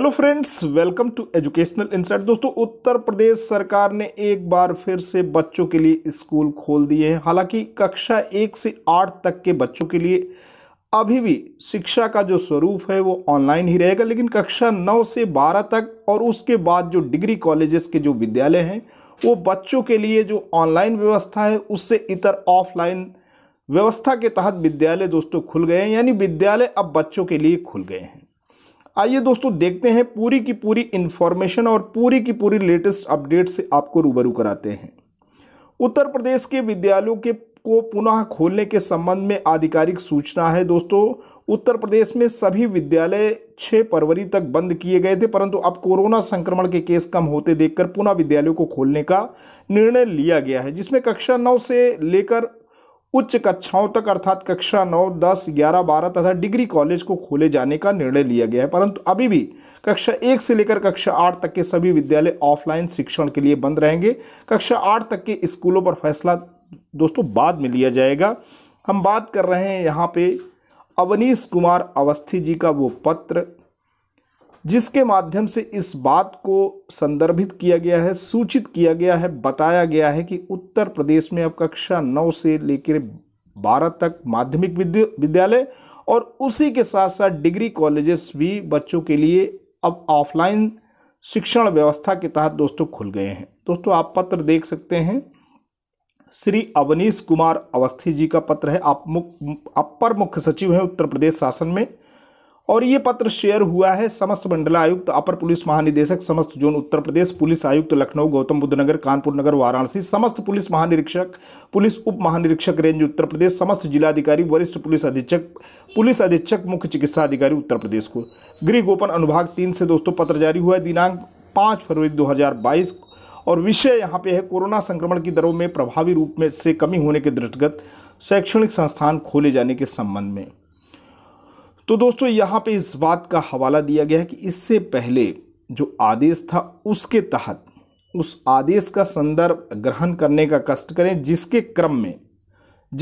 hello friends welcome to educational insight दोस्तों उत्तर प्रदेश सरकार ने एक बार फिर से बच्चों के लिए स्कूल खोल दिए हैं हालांकि कक्षा एक से आठ तक के बच्चों के लिए अभी भी शिक्षा का जो स्वरूप है वो ऑनलाइन ही रहेगा लेकिन कक्षा नौ से बारह तक और उसके बाद जो डिग्री कॉलेजेस के जो विद्यालय हैं वो बच्चों के लिए जो ऑनलाइन व्यवस्था है उससे इतर ऑफलाइन व्यवस्था के तहत विद्यालय दोस्तों खुल गए हैं यानी विद्यालय अब बच्चों के लिए खुल गए हैं आइए दोस्तों देखते हैं पूरी की पूरी इन्फॉर्मेशन और पूरी की पूरी लेटेस्ट अपडेट से आपको रूबरू कराते हैं उत्तर प्रदेश के विद्यालयों के को पुनः खोलने के संबंध में आधिकारिक सूचना है दोस्तों उत्तर प्रदेश में सभी विद्यालय 6 फरवरी तक बंद किए गए थे परंतु अब कोरोना संक्रमण के केस कम होते देखकर पुनः विद्यालयों को खोलने का निर्णय लिया गया है जिसमें कक्षा 9 से लेकर उच्च कक्षाओं तक अर्थात कक्षा नौ दस ग्यारह बारह तथा डिग्री कॉलेज को खोले जाने का निर्णय लिया गया है परंतु अभी भी कक्षा एक से लेकर कक्षा आठ तक के सभी विद्यालय ऑफलाइन शिक्षण के लिए बंद रहेंगे कक्षा आठ तक के स्कूलों पर फैसला दोस्तों बाद में लिया जाएगा हम बात कर रहे हैं यहाँ पे अवनीश कुमार अवस्थी जी का वो पत्र जिसके माध्यम से इस बात को संदर्भित किया गया है सूचित किया गया है बताया गया है कि उत्तर प्रदेश में अब कक्षा नौ से लेकर बारह तक माध्यमिक विद्यालय और उसी के साथ साथ डिग्री कॉलेजेस भी बच्चों के लिए अब ऑफलाइन शिक्षण व्यवस्था के तहत दोस्तों खुल गए हैं दोस्तों आप पत्र देख सकते हैं श्री अवनीश कुमार अवस्थी जी का पत्र है आप मुख अपर मुख्य सचिव हैं उत्तर प्रदेश शासन में और ये पत्र शेयर हुआ है समस्त मंडलायुक्त अपर पुलिस महानिदेशक समस्त जोन उत्तर प्रदेश पुलिस आयुक्त लखनऊ गौतम बुद्ध नगर कानपुर नगर वाराणसी समस्त पुलिस महानिरीक्षक पुलिस उप महानिरीक्षक रेंज उत्तर प्रदेश समस्त जिलाधिकारी वरिष्ठ पुलिस अधीक्षक पुलिस अधीक्षक मुख्य चिकित्सा अधिकारी उत्तर प्रदेश को गृह गोपन अनुभाग तीन से दोस्तों पत्र जारी हुआ है दिनांक पाँच फरवरी दो और विषय यहाँ पे है कोरोना संक्रमण की दरों में प्रभावी रूप में से कमी होने के दृष्टिगत शैक्षणिक संस्थान खोले जाने के संबंध में तो दोस्तों यहाँ पे इस बात का हवाला दिया गया है कि इससे पहले जो आदेश था उसके तहत उस आदेश का संदर्भ ग्रहण करने का कष्ट करें जिसके क्रम में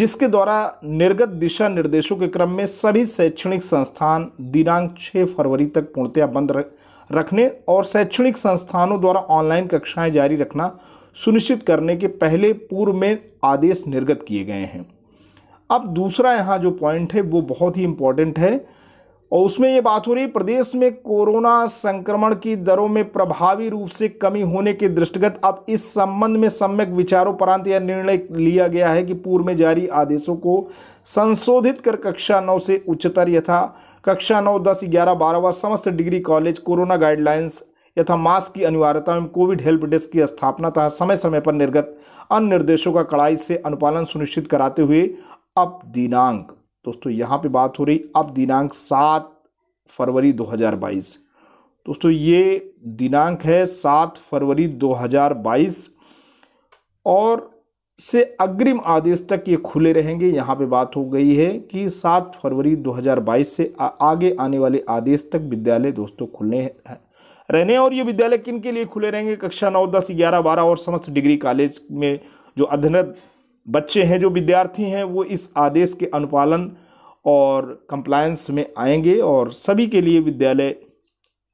जिसके द्वारा निर्गत दिशा निर्देशों के क्रम में सभी शैक्षणिक संस्थान दिनांक 6 फरवरी तक पूर्णतया बंद रखने और शैक्षणिक संस्थानों द्वारा ऑनलाइन कक्षाएं जारी रखना सुनिश्चित करने के पहले पूर्व में आदेश निर्गत किए गए हैं अब दूसरा यहाँ जो पॉइंट है वो बहुत ही इम्पॉर्टेंट है और उसमें ये बात हो रही प्रदेश में कोरोना संक्रमण की दरों में प्रभावी रूप से कमी होने के दृष्टिगत अब इस संबंध में सम्यक विचारोपरांत यह निर्णय लिया गया है कि पूर्व में जारी आदेशों को संशोधित कर कक्षा नौ से उच्चतर यथा कक्षा नौ दस ग्यारह बारह व समस्त डिग्री कॉलेज कोरोना गाइडलाइंस यथा मास्क की अनिवार्यता एवं कोविड हेल्प डेस्क की स्थापना तथा समय समय पर निर्गत अन्य निर्देशों का कड़ाई से अनुपालन सुनिश्चित कराते हुए अब दिनांक दोस्तों यहाँ पे बात हो रही अब दिनांक सात फरवरी 2022 दोस्तों ये दिनांक है सात फरवरी 2022 और से अग्रिम आदेश तक ये खुले रहेंगे यहाँ पे बात हो गई है कि सात फरवरी 2022 से आगे आने वाले आदेश तक विद्यालय दोस्तों खुलने हैं रहने और ये विद्यालय किन के लिए खुले रहेंगे कक्षा नौ दस ग्यारह बारह और समस्त डिग्री कॉलेज में जो अध्ययनरत बच्चे हैं जो विद्यार्थी हैं वो इस आदेश के अनुपालन और कंप्लायंस में आएंगे और सभी के लिए विद्यालय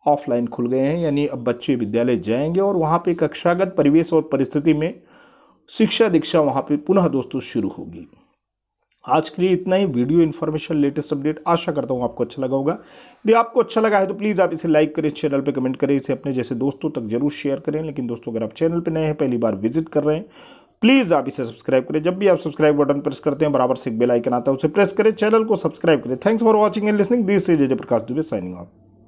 ऑफलाइन खुल गए हैं यानी अब बच्चे विद्यालय जाएंगे और वहाँ पे कक्षागत परिवेश और परिस्थिति में शिक्षा दीक्षा वहाँ पे पुनः दोस्तों शुरू होगी आज के लिए इतना ही वीडियो इन्फॉर्मेशन लेटेस्ट अपडेट आशा करता हूँ आपको अच्छा लगा होगा यदि आपको अच्छा लगा है तो प्लीज़ आप इसे लाइक करें चैनल पर कमेंट करें इसे अपने जैसे दोस्तों तक जरूर शेयर करें लेकिन दोस्तों अगर आप चैनल पर नए हैं पहली बार विजिट कर रहे हैं प्लीज़ आप इसे सब्सक्राइब करें जब भी आप सब्सक्राइब बटन प्रेस करते हैं बराबर से एक बेल आइकन आता है उसे प्रेस करें चैनल को सब्सक्राइब करें thanks for watching and listening this is Jay Prakash Dubey signing off